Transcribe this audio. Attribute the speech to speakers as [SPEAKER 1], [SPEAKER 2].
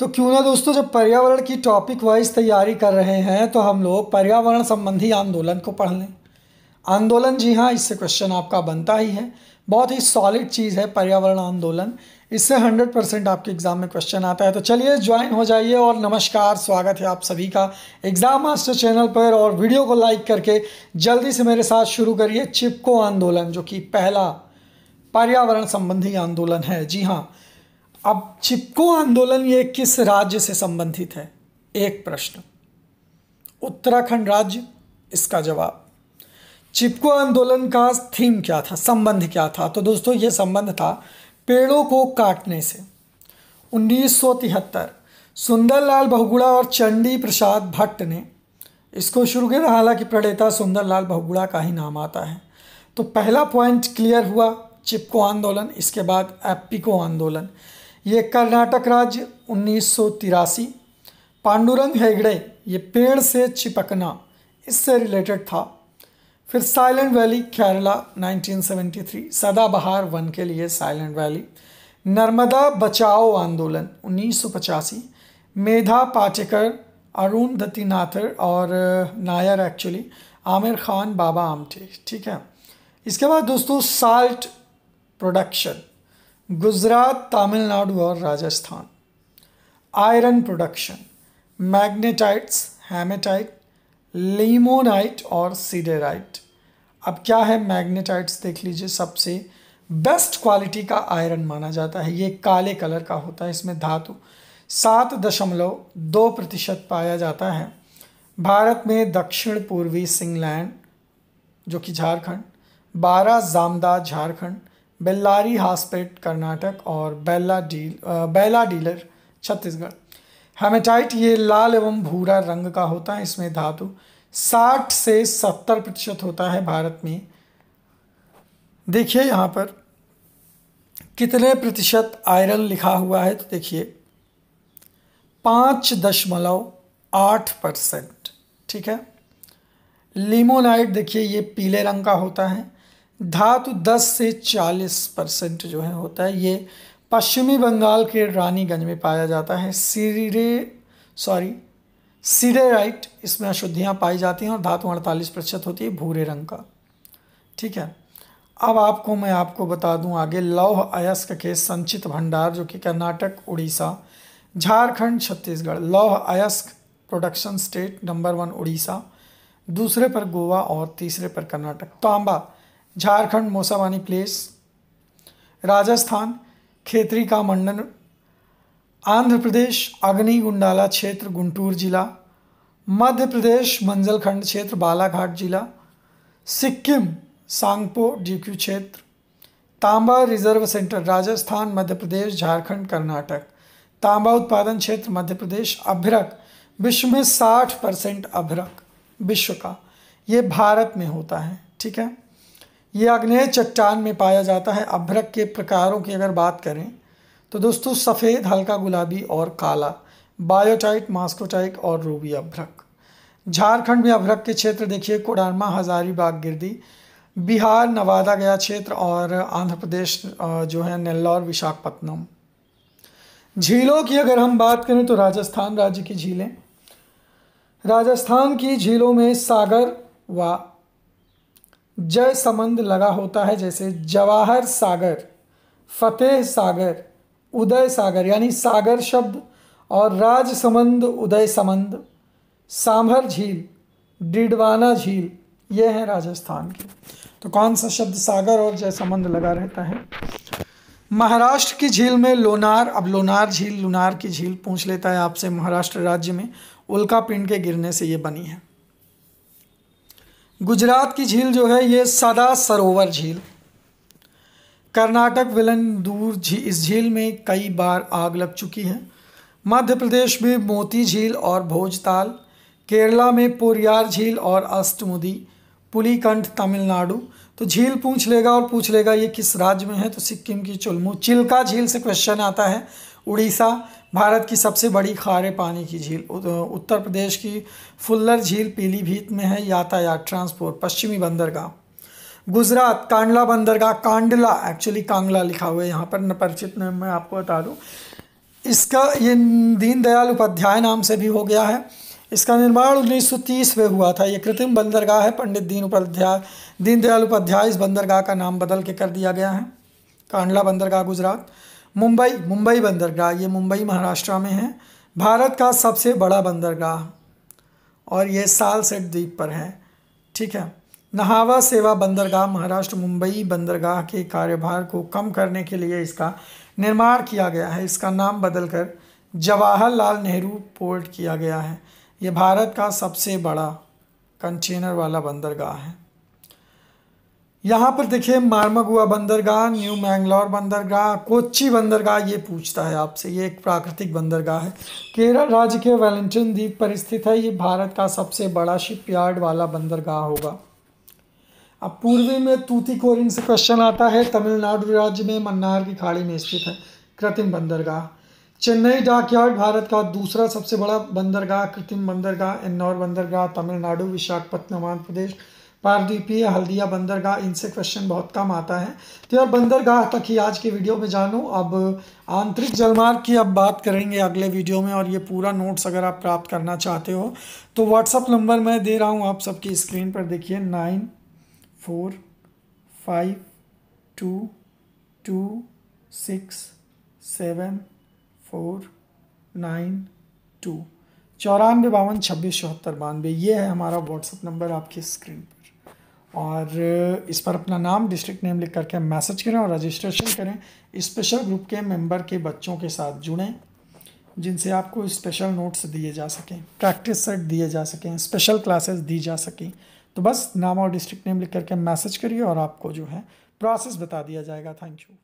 [SPEAKER 1] तो क्यों ना दोस्तों जब पर्यावरण की टॉपिक वाइज तैयारी कर रहे हैं तो हम लोग पर्यावरण संबंधी आंदोलन को पढ़ लें आंदोलन जी हाँ इससे क्वेश्चन आपका बनता ही है बहुत ही सॉलिड चीज़ है पर्यावरण आंदोलन इससे हंड्रेड परसेंट आपके एग्ज़ाम में क्वेश्चन आता है तो चलिए ज्वाइन हो जाइए और नमस्कार स्वागत है आप सभी का एग्ज़ाम मास्टर चैनल पर और वीडियो को लाइक करके जल्दी से मेरे साथ शुरू करिए चिपको आंदोलन जो कि पहला पर्यावरण संबंधी आंदोलन है जी हाँ अब चिपको आंदोलन ये किस राज्य से संबंधित है एक प्रश्न उत्तराखंड राज्य इसका जवाब चिपको आंदोलन का थीम क्या था संबंध क्या था तो दोस्तों ये संबंध था पेड़ों को काटने से 1973 सुंदरलाल बहुगुड़ा और चंडी प्रसाद भट्ट ने इसको शुरू किया हालांकि प्रणेता सुंदरलाल बहुगुड़ा का ही नाम आता है तो पहला पॉइंट क्लियर हुआ चिपको आंदोलन इसके बाद एप्पिको आंदोलन ये कर्नाटक राज्य उन्नीस पांडुरंग हेगड़े ये पेड़ से चिपकना इससे रिलेटेड था फिर साइलेंट वैली केरला 1973 सदाबहार वन के लिए साइलेंट वैली नर्मदा बचाओ आंदोलन उन्नीस मेधा पाटेकर अरुण दत्तीनाथर और नायर एक्चुअली आमिर खान बाबा आमटे ठीक है इसके बाद दोस्तों साल्ट प्रोडक्शन गुजरात तमिलनाडु और Rajasthan iron production magnetites hematite limonite और सीडेराइट अब क्या है मैग्नेटाइट्स देख लीजिए सबसे बेस्ट क्वालिटी का आयरन माना जाता है ये काले कलर का होता है इसमें धातु सात दशमलव दो प्रतिशत पाया जाता है भारत में दक्षिण पूर्वी सिंगलैंड जो कि झारखंड बारह जामदा झारखंड बेल्लारी हॉस्पेट कर्नाटक और Bailadila Bailadila Chhattisgarh hematite ये लाल एवं भूरा रंग का होता है इसमें धातु 60 से 70 प्रतिशत होता है भारत में देखिए यहाँ पर कितने प्रतिशत आयरन लिखा हुआ है तो देखिए पाँच दशमलव आठ परसेंट ठीक है लिमोनाइट देखिए ये पीले रंग का होता है धातु 10 से 40 परसेंट जो है होता है ये पश्चिमी बंगाल के रानीगंज में पाया जाता है सीरे सॉरी सीडेराइट इसमें अशुद्धियाँ पाई जाती हैं और धातु अड़तालीस प्रतिशत होती है भूरे रंग का ठीक है अब आपको मैं आपको बता दूं आगे लौह अयस्क के संचित भंडार जो कि कर्नाटक उड़ीसा झारखंड छत्तीसगढ़ लौह अयस्क production state number one Orissa दूसरे पर गोवा और तीसरे पर कर्नाटक तांबा झारखंड मोसावानी प्लेस राजस्थान खेतरी का मंडन आंध्र प्रदेश अग्नि गुंडाला क्षेत्र गुंटूर जिला मध्य प्रदेश मंजलखंड क्षेत्र बालाघाट जिला सिक्किम सांगपो डीक्यू क्षेत्र तांबा रिजर्व सेंटर राजस्थान मध्य प्रदेश झारखंड कर्नाटक तांबा उत्पादन क्षेत्र मध्य प्रदेश अभ्रक विश्व में 60 परसेंट अभ्रक विश्व का ये भारत में होता है ठीक है ये अग्नेय चट्टान में पाया जाता है अभ्रक के प्रकारों की अगर बात करें तो दोस्तों सफ़ेद हल्का गुलाबी और काला बायोटाइट मास्कोटाइट और रूबी अभ्रक झारखंड में अभ्रक के क्षेत्र देखिए कोडारमा हज़ारीबाग गिरदी बिहार नवादा गया क्षेत्र और आंध्र प्रदेश जो है नेल्लौर विशाखपट्टनम झीलों की अगर हम बात करें तो राजस्थान राज्य की झीलें राजस्थान की झीलों में सागर व जय संबंध लगा होता है जैसे जवाहर सागर फतेह सागर उदय सागर यानी सागर शब्द और राज समंद उदय समंद सांभर झील डिडवाना झील ये हैं राजस्थान के तो कौन सा शब्द सागर और जय संबंध लगा रहता है महाराष्ट्र की झील में लोनार अब लोनार झील लोनार की झील पूछ लेता है आपसे महाराष्ट्र राज्य में उल्का पिंड के गिरने से ये बनी है गुजरात की झील जो है ये सदा सरोवर झील कर्नाटक विलंदूर झी इस झील में कई बार आग लग चुकी है मध्य प्रदेश में मोती झील और भोजताल केरला में पोरियार झील और अष्टमुदी पुलीकंठ तमिलनाडु तो झील पूछ लेगा और पूछ लेगा ये किस राज्य में है तो सिक्किम की चुलमू चिल्का झील से क्वेश्चन आता है उड़ीसा भारत की सबसे बड़ी खारे पानी की झील उत्तर प्रदेश की फुल्लर झील पीलीभीत में है यातायात ट्रांसपोर्ट पश्चिमी बंदरगाह गुजरात कांडला बंदरगाह कांडला एक्चुअली कांगला लिखा हुआ है यहाँ पर परिचित नाम मैं आपको बता दूँ इसका ये दीनदयाल उपाध्याय नाम से भी हो गया है इसका निर्माण 1930 में हुआ था ये कृत्रिम बंदरगाह है पंडित दीन उपाध्याय दीनदयाल उपाध्याय इस बंदरगाह का नाम बदल के कर दिया गया है कांडला बंदरगाह गुजरात मुंबई मुंबई बंदरगाह ये मुंबई महाराष्ट्र में है भारत का सबसे बड़ा बंदरगाह और ये सालसेट द्वीप पर है ठीक है नहावा सेवा बंदरगाह महाराष्ट्र मुंबई बंदरगाह के कार्यभार को कम करने के लिए इसका निर्माण किया गया है इसका नाम बदलकर जवाहरलाल नेहरू पोर्ट किया गया है ये भारत का सबसे बड़ा कंटेनर वाला बंदरगाह है यहाँ पर देखिए मारमगुआ बंदरगाह न्यू मैंगलोर बंदरगाह कोच्ची बंदरगाह ये पूछता है आपसे ये एक प्राकृतिक बंदरगाह है केरल राज्य के वैलेंटिन द्वीप पर स्थित है ये भारत का सबसे बड़ा शिपयार्ड वाला बंदरगाह होगा अब पूर्वी में तूतीकोरिन से क्वेश्चन आता है तमिलनाडु राज्य में मन्नार की खाड़ी में स्थित है कृत्रिम बंदरगाह चेन्नई यार्ड भारत का दूसरा सबसे बड़ा बंदरगाह कृत्रिम बंदरगाह इन्नौर बंदरगाह तमिलनाडु विशाखापट्टनम आंध्र प्रदेश पारदीपीय हल्दिया बंदरगाह इनसे क्वेश्चन बहुत कम आता है तो यार बंदरगाह तक ही आज के वीडियो में जानूँ अब आंतरिक जलमार्ग की अब बात करेंगे अगले वीडियो में और ये पूरा नोट्स अगर आप प्राप्त करना चाहते हो तो व्हाट्सअप नंबर मैं दे रहा हूँ आप सबकी स्क्रीन पर देखिए nine four five two two six seven four nine two चौरानवे बावन छब्बीस चौहत्तर बानवे ये है हमारा व्हाट्सअप नंबर आपकी स्क्रीन पर और इस पर अपना नाम डिस्ट्रिक्ट नेम लिख करके मैसेज करें और रजिस्ट्रेशन करें स्पेशल ग्रुप के मेंबर के बच्चों के साथ जुड़ें जिनसे आपको स्पेशल नोट्स दिए जा सकें प्रैक्टिस सेट दिए जा सकें स्पेशल क्लासेस दी जा सकें तो बस नाम और डिस्ट्रिक्ट नेम लिख करके मैसेज करिए और आपको जो है प्रोसेस बता दिया जाएगा थैंक यू